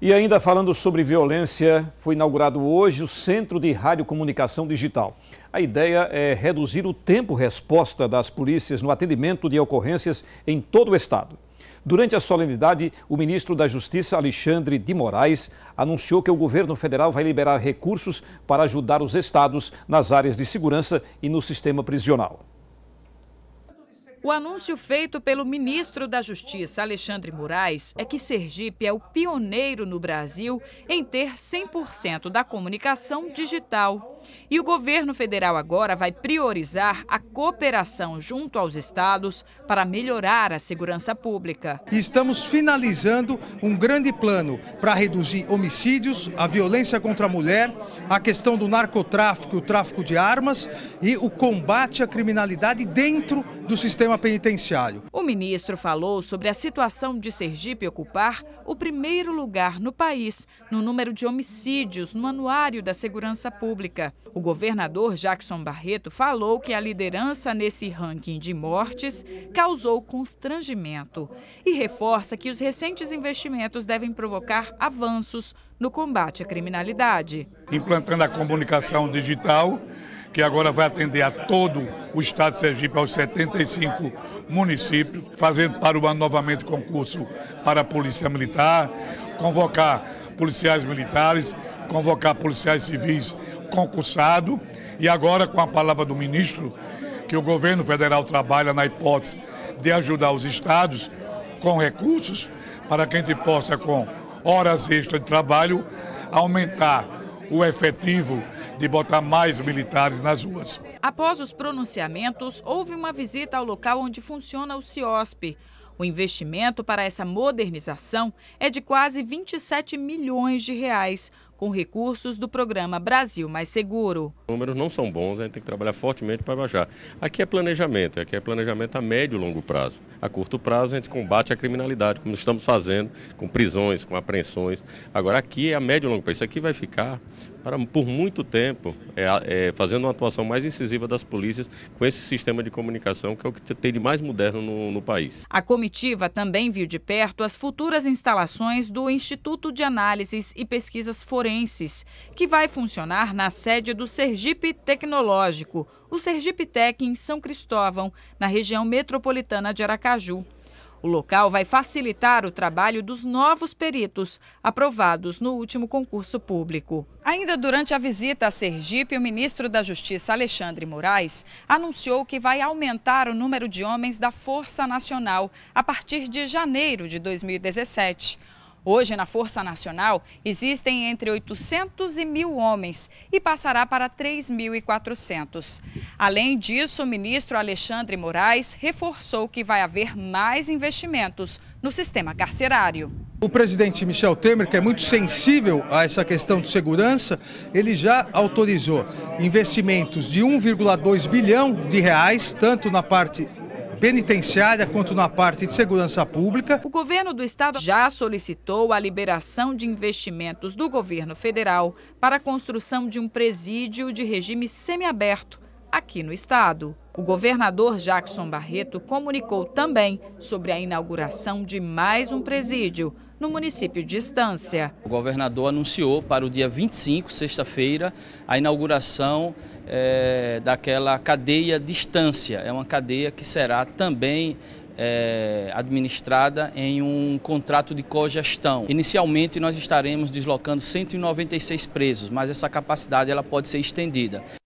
E ainda falando sobre violência, foi inaugurado hoje o Centro de Radiocomunicação Digital. A ideia é reduzir o tempo resposta das polícias no atendimento de ocorrências em todo o estado. Durante a solenidade, o ministro da Justiça, Alexandre de Moraes, anunciou que o governo federal vai liberar recursos para ajudar os estados nas áreas de segurança e no sistema prisional. O anúncio feito pelo ministro da Justiça, Alexandre Moraes, é que Sergipe é o pioneiro no Brasil em ter 100% da comunicação digital. E o governo federal agora vai priorizar a cooperação junto aos estados para melhorar a segurança pública. Estamos finalizando um grande plano para reduzir homicídios, a violência contra a mulher, a questão do narcotráfico, o tráfico de armas e o combate à criminalidade dentro do sistema sistema penitenciário. O ministro falou sobre a situação de Sergipe ocupar o primeiro lugar no país no número de homicídios no Anuário da Segurança Pública. O governador Jackson Barreto falou que a liderança nesse ranking de mortes causou constrangimento e reforça que os recentes investimentos devem provocar avanços no combate à criminalidade. Implantando a comunicação digital que agora vai atender a todo o estado de Sergipe, aos 75 municípios, fazendo para o ano novamente concurso para a Polícia Militar, convocar policiais militares, convocar policiais civis concursado e agora com a palavra do ministro que o governo federal trabalha na hipótese de ajudar os estados com recursos para que a gente possa com horas extras de trabalho aumentar o efetivo de botar mais militares nas ruas. Após os pronunciamentos, houve uma visita ao local onde funciona o CIOSP. O investimento para essa modernização é de quase 27 milhões de reais, com recursos do programa Brasil Mais Seguro. Os números não são bons, a gente tem que trabalhar fortemente para baixar. Aqui é planejamento, aqui é planejamento a médio e longo prazo. A curto prazo a gente combate a criminalidade, como estamos fazendo, com prisões, com apreensões. Agora aqui é a médio e longo prazo. Isso aqui vai ficar para, por muito tempo, é, é, fazendo uma atuação mais incisiva das polícias com esse sistema de comunicação, que é o que tem de mais moderno no, no país. A comitiva também viu de perto as futuras instalações do Instituto de Análises e Pesquisas Forenses, que vai funcionar na sede do Sergipe Tecnológico, o Sergipe Tec em São Cristóvão, na região metropolitana de Aracaju. O local vai facilitar o trabalho dos novos peritos, aprovados no último concurso público. Ainda durante a visita a Sergipe, o ministro da Justiça, Alexandre Moraes, anunciou que vai aumentar o número de homens da Força Nacional a partir de janeiro de 2017. Hoje, na Força Nacional, existem entre 800 e 1.000 homens e passará para 3.400. Além disso, o ministro Alexandre Moraes reforçou que vai haver mais investimentos no sistema carcerário. O presidente Michel Temer, que é muito sensível a essa questão de segurança, ele já autorizou investimentos de 1,2 bilhão de reais, tanto na parte penitenciária quanto na parte de segurança pública. O governo do estado já solicitou a liberação de investimentos do governo federal para a construção de um presídio de regime semiaberto aqui no estado. O governador Jackson Barreto comunicou também sobre a inauguração de mais um presídio no município de Estância. O governador anunciou para o dia 25, sexta-feira, a inauguração é, daquela cadeia Distância. É uma cadeia que será também é, administrada em um contrato de cogestão. Inicialmente nós estaremos deslocando 196 presos, mas essa capacidade ela pode ser estendida.